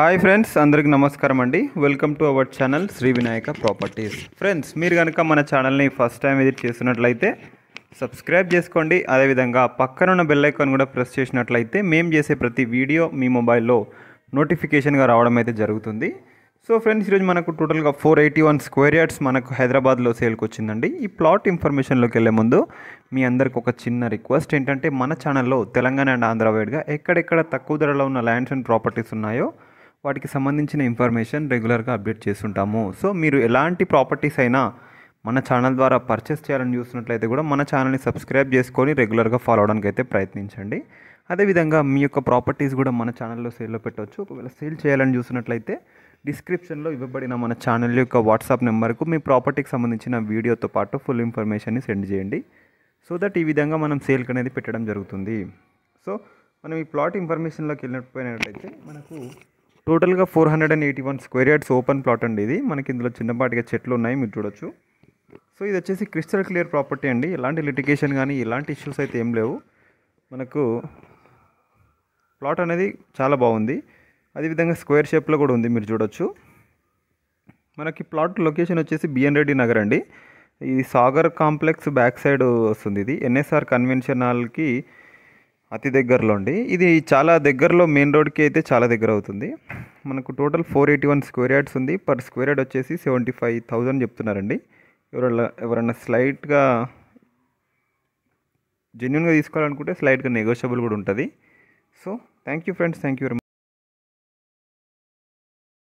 hi friends అందరికీ నమస్కారం అండి welcome to our channel Shri Vinayaka properties friends మీరు కనుక మన ఛానల్ని ఫస్ట్ టైం విజిట్ చేసినట్లయితే సబ్స్క్రైబ్ చేసుకోండి అదేవిధంగా పక్కనున్న బెల్ ఐకాన్ కూడా ప్రెస్ చేసినట్లయితే మేము చేసే ప్రతి వీడియో మీ మొబైల్లో నోటిఫికేషన్గా రావడం అయితే జరుగుతుంది సో ఫ్రెండ్స్ ఈరోజు మనకు టోటల్గా four eighty one square yards మనకు హైదరాబాద్లో సేల్కి వచ్చిందండి ఈ ప్లాట్ ఇన్ఫర్మేషన్లోకి వెళ్ళే ముందు మీ అందరికి ఒక చిన్న రిక్వెస్ట్ ఏంటంటే మన ఛానల్లో తెలంగాణ అండ్ ఆంధ్ర వైడ్గా ఎక్కడెక్కడ తక్కువ ధరలో ఉన్న ల్యాండ్స్ అండ్ ప్రాపర్టీస్ ఉన్నాయో వాటికి సంబంధించిన ఇన్ఫర్మేషన్ రెగ్యులర్గా అప్డేట్ చేస్తుంటాము సో మీరు ఎలాంటి ప్రాపర్టీస్ అయినా మన ఛానల్ ద్వారా పర్చేస్ చేయాలని చూసినట్లయితే కూడా మన ఛానల్ని సబ్స్క్రైబ్ చేసుకొని రెగ్యులర్గా ఫాలో అవడానికి అయితే ప్రయత్నించండి అదేవిధంగా మీ యొక్క ప్రాపర్టీస్ కూడా మన ఛానల్లో సేల్లో పెట్టవచ్చు ఒకవేళ సేల్ చేయాలని చూసినట్లయితే డిస్క్రిప్షన్లో ఇవ్వబడిన మన ఛానల్ యొక్క వాట్సాప్ నెంబర్కు మీ ప్రాపర్టీకి సంబంధించిన వీడియోతో పాటు ఫుల్ ఇన్ఫర్మేషన్ని సెండ్ చేయండి సో దట్ ఈ విధంగా మనం సేల్కి అనేది పెట్టడం జరుగుతుంది సో మనం ఈ ప్లాట్ ఇన్ఫర్మేషన్లోకి వెళ్ళినట్టు మనకు టోటల్గా four hundred and eighty one square yards open plot అండి ఇది మనకి ఇందులో చిన్నపాటిగా చెట్లు ఉన్నాయి మీరు చూడొచ్చు సో ఇది వచ్చేసి క్రిస్టల్ క్లియర్ ప్రాపర్టీ అండి ఎలాంటి లిటికేషన్ కానీ ఎలాంటి ఇష్యూస్ అయితే ఏం లేవు మనకు ప్లాట్ అనేది చాలా బాగుంది అదేవిధంగా స్క్వేర్ షేప్లో కూడా ఉంది మీరు చూడొచ్చు మనకి ప్లాట్ లొకేషన్ వచ్చేసి బిఎన్ రెడ్డి నగర్ అండి ఇది సాగర్ కాంప్లెక్స్ బ్యాక్ సైడ్ వస్తుంది ఇది ఎన్ఎస్ఆర్ కన్వెన్షన్ హాల్కి అతి దగ్గరలో అండి ఇది చాలా దగ్గరలో మెయిన్ రోడ్కి అయితే చాలా దగ్గర అవుతుంది మనకు total four eighty one square yards ఉంది పర్ స్క్వేర్ యార్డ్ వచ్చేసి సెవెంటీ ఫైవ్ థౌజండ్ చెప్తున్నారండి ఎవరన్నా ఎవరన్నా స్లైట్గా జెన్యున్గా తీసుకోవాలనుకుంటే స్లైట్గా నెగోషియబుల్ కూడా ఉంటుంది so thank you friends thank you very much